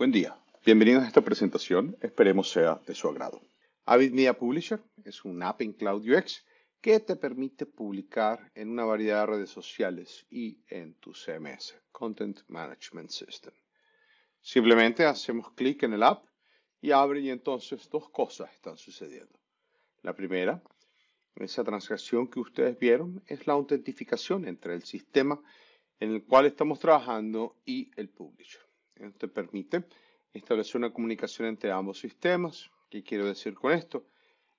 Buen día. Bienvenidos a esta presentación. Esperemos sea de su agrado. Avid Media Publisher es un app en Cloud UX que te permite publicar en una variedad de redes sociales y en tu CMS, Content Management System. Simplemente hacemos clic en el app y abre y entonces dos cosas están sucediendo. La primera, esa transacción que ustedes vieron es la autentificación entre el sistema en el cual estamos trabajando y el publisher te permite establecer una comunicación entre ambos sistemas. ¿Qué quiero decir con esto?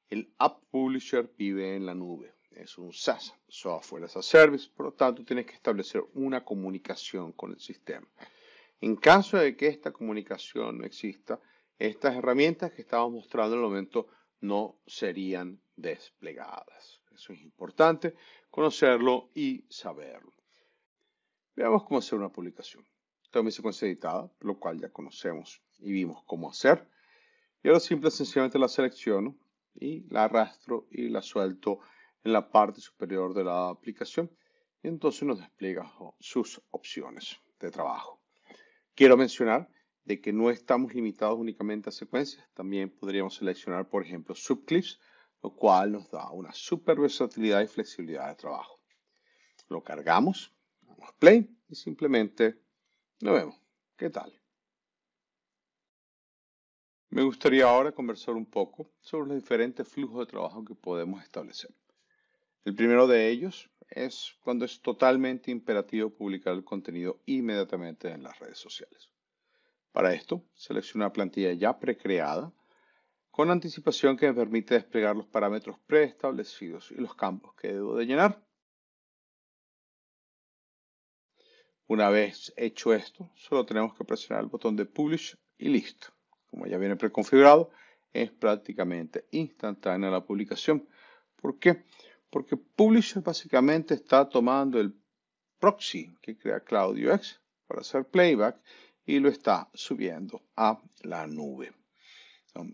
El App Publisher vive en la nube. Es un SaaS, Software as a Service, por lo tanto tienes que establecer una comunicación con el sistema. En caso de que esta comunicación no exista, estas herramientas que estamos mostrando en el momento no serían desplegadas. Eso es importante conocerlo y saberlo. Veamos cómo hacer una publicación mi secuencia editada, lo cual ya conocemos y vimos cómo hacer. Y ahora simple sencillamente la selecciono y la arrastro y la suelto en la parte superior de la aplicación y entonces nos despliega sus opciones de trabajo. Quiero mencionar de que no estamos limitados únicamente a secuencias, también podríamos seleccionar por ejemplo subclips, lo cual nos da una súper versatilidad y flexibilidad de trabajo. Lo cargamos, damos play y simplemente nos vemos. ¿Qué tal? Me gustaría ahora conversar un poco sobre los diferentes flujos de trabajo que podemos establecer. El primero de ellos es cuando es totalmente imperativo publicar el contenido inmediatamente en las redes sociales. Para esto, selecciono una plantilla ya precreada con anticipación que me permite desplegar los parámetros preestablecidos y los campos que debo de llenar. Una vez hecho esto, solo tenemos que presionar el botón de Publish y listo. Como ya viene preconfigurado, es prácticamente instantánea la publicación. ¿Por qué? Porque Publish básicamente está tomando el proxy que crea Claudio X para hacer playback y lo está subiendo a la nube.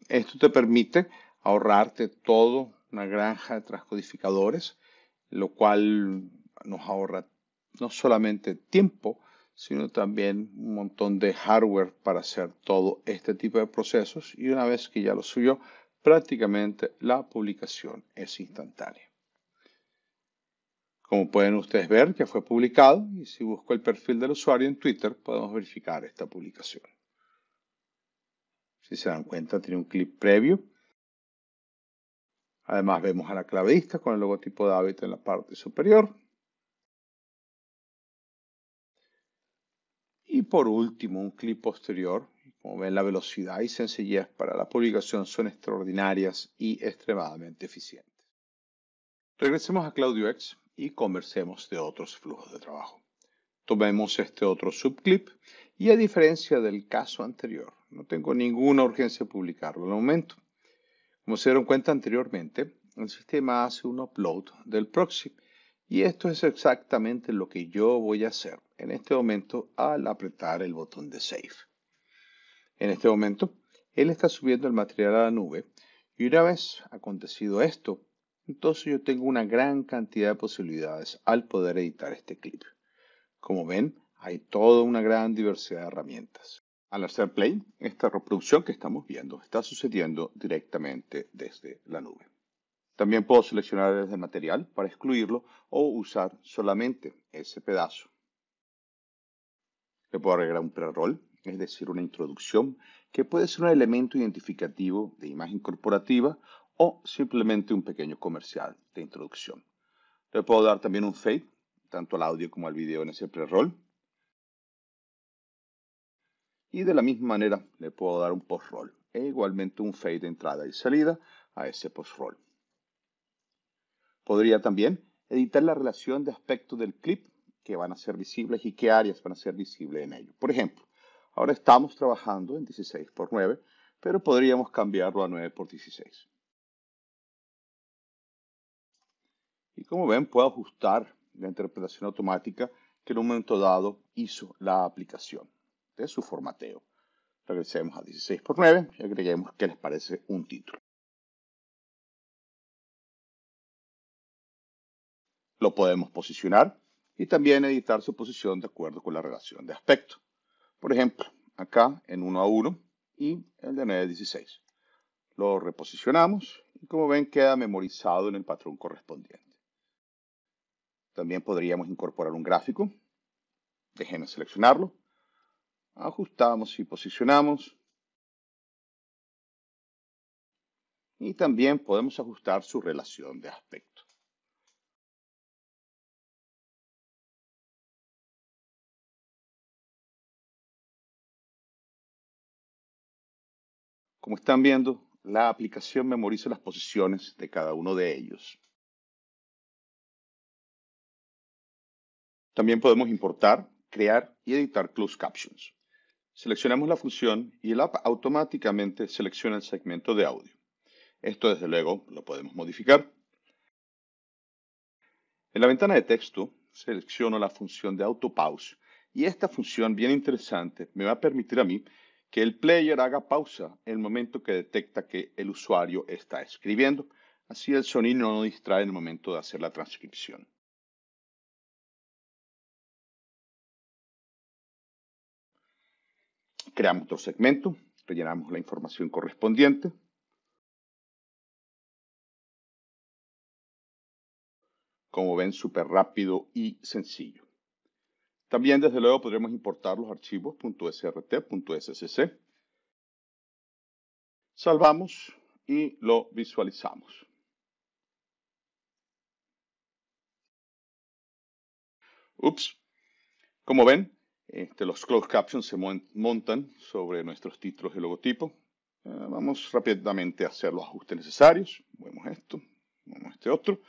Esto te permite ahorrarte todo una granja de transcodificadores, lo cual nos ahorra no solamente tiempo, sino también un montón de hardware para hacer todo este tipo de procesos y una vez que ya lo subió, prácticamente la publicación es instantánea. Como pueden ustedes ver, ya fue publicado y si busco el perfil del usuario en Twitter podemos verificar esta publicación. Si se dan cuenta, tiene un clip previo. Además vemos a la vista con el logotipo de hábito en la parte superior. por último, un clip posterior. Como ven, la velocidad y sencillez para la publicación son extraordinarias y extremadamente eficientes. Regresemos a Claudio y conversemos de otros flujos de trabajo. Tomemos este otro subclip y a diferencia del caso anterior, no tengo ninguna urgencia de publicarlo el momento. Como se dieron cuenta anteriormente, el sistema hace un upload del proxy y esto es exactamente lo que yo voy a hacer en este momento al apretar el botón de Save. En este momento, él está subiendo el material a la nube y una vez acontecido esto, entonces yo tengo una gran cantidad de posibilidades al poder editar este clip. Como ven, hay toda una gran diversidad de herramientas. Al hacer play, esta reproducción que estamos viendo está sucediendo directamente desde la nube. También puedo seleccionar desde el material para excluirlo o usar solamente ese pedazo. Le puedo agregar un pre-roll, es decir, una introducción que puede ser un elemento identificativo de imagen corporativa o simplemente un pequeño comercial de introducción. Le puedo dar también un fade, tanto al audio como al video en ese pre-roll. Y de la misma manera le puedo dar un post-roll e igualmente un fade de entrada y salida a ese post-roll. Podría también editar la relación de aspectos del clip que van a ser visibles y qué áreas van a ser visibles en ello. Por ejemplo, ahora estamos trabajando en 16x9, pero podríamos cambiarlo a 9x16. Y como ven, puedo ajustar la interpretación automática que en un momento dado hizo la aplicación de su formateo. Regresemos a 16x9 y agreguemos que les parece un título. Lo podemos posicionar y también editar su posición de acuerdo con la relación de aspecto. Por ejemplo, acá en 1 a 1 y el de 9 a 16. Lo reposicionamos y como ven queda memorizado en el patrón correspondiente. También podríamos incorporar un gráfico. Déjenme seleccionarlo. Ajustamos y posicionamos. Y también podemos ajustar su relación de aspecto. Como están viendo, la aplicación memoriza las posiciones de cada uno de ellos. También podemos importar, crear y editar closed captions. Seleccionamos la función y el app automáticamente selecciona el segmento de audio. Esto desde luego lo podemos modificar. En la ventana de texto selecciono la función de autopause y esta función bien interesante me va a permitir a mí que el player haga pausa en el momento que detecta que el usuario está escribiendo. Así el sonido no distrae en el momento de hacer la transcripción. Creamos otro segmento, rellenamos la información correspondiente. Como ven, súper rápido y sencillo. También, desde luego, podremos importar los archivos .srt, .ssc. Salvamos y lo visualizamos. Ups. Como ven, este, los closed captions se montan sobre nuestros títulos y logotipo. Eh, vamos rápidamente a hacer los ajustes necesarios. Vemos esto, vemos este otro.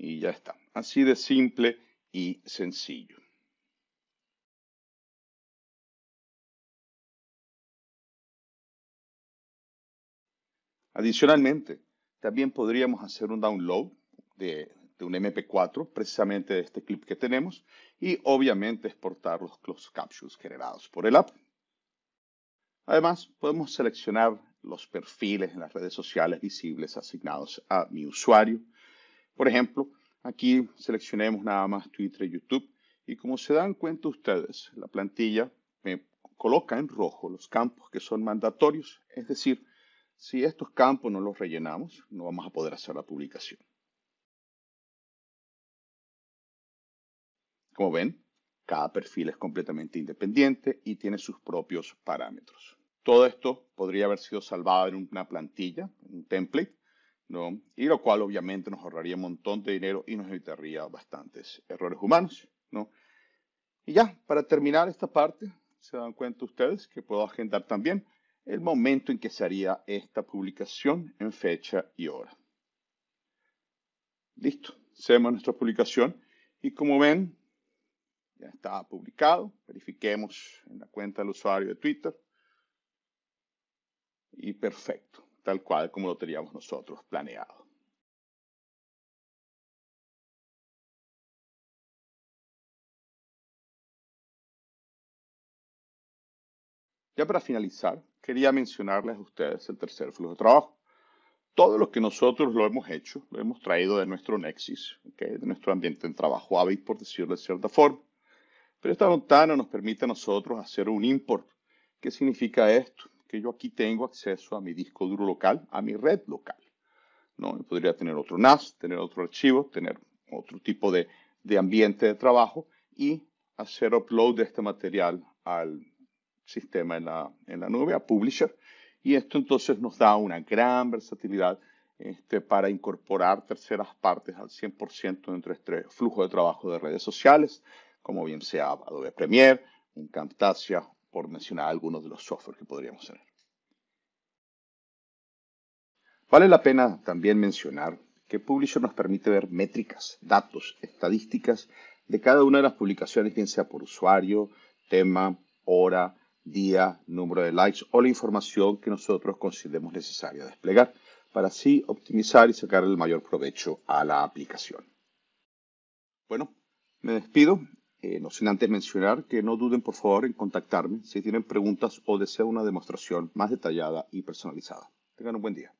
y ya está. Así de simple y sencillo. Adicionalmente, también podríamos hacer un download de, un MP4, precisamente de este clip que tenemos, y obviamente exportar los closed captions generados por el app. Además, podemos seleccionar los perfiles en las redes sociales visibles asignados a mi usuario, por ejemplo, aquí seleccionemos nada más Twitter y YouTube. Y como se dan cuenta ustedes, la plantilla me coloca en rojo los campos que son mandatorios. Es decir, si estos campos no los rellenamos, no vamos a poder hacer la publicación. Como ven, cada perfil es completamente independiente y tiene sus propios parámetros. Todo esto podría haber sido salvado en una plantilla, un template, y lo cual obviamente nos ahorraría un montón de dinero y nos evitaría bastantes errores humanos, ¿no? Y ya, para terminar esta parte, se dan cuenta ustedes que puedo agendar también el momento en que se haría esta publicación en fecha y hora. Listo, hacemos nuestra publicación y como ven, ya está publicado. Verifiquemos en la cuenta del usuario de Twitter. Y perfecto tal cual como lo teníamos nosotros planeado. Ya para finalizar, quería mencionarles a ustedes el tercer flujo de trabajo. Todo lo que nosotros lo hemos hecho, lo hemos traído de nuestro Nexus, de nuestro ambiente en trabajo hábil, por decirlo de cierta forma. Pero esta ventana nos permite a nosotros hacer un import. ¿Qué significa esto? que yo aquí tengo acceso a mi disco duro local, a mi red local. ¿no? podría tener otro NAS, tener otro archivo, tener otro tipo de, de ambiente de trabajo y hacer upload de este material al sistema en la, en la, nube, a Publisher. Y esto entonces nos da una gran versatilidad este, para incorporar terceras partes al 100% dentro de este flujo de trabajo de redes sociales, como bien sea Adobe Premiere, un Camtasia por mencionar algunos de los software que podríamos tener. Vale la pena también mencionar que Publisher nos permite ver métricas, datos, estadísticas de cada una de las publicaciones, bien sea por usuario, tema, hora, día, número de likes o la información que nosotros consideremos necesaria desplegar para así optimizar y sacar el mayor provecho a la aplicación. Bueno, me despido eh, no sin antes mencionar que no duden por favor en contactarme si tienen preguntas o desean una demostración más detallada y personalizada. Tengan un buen día.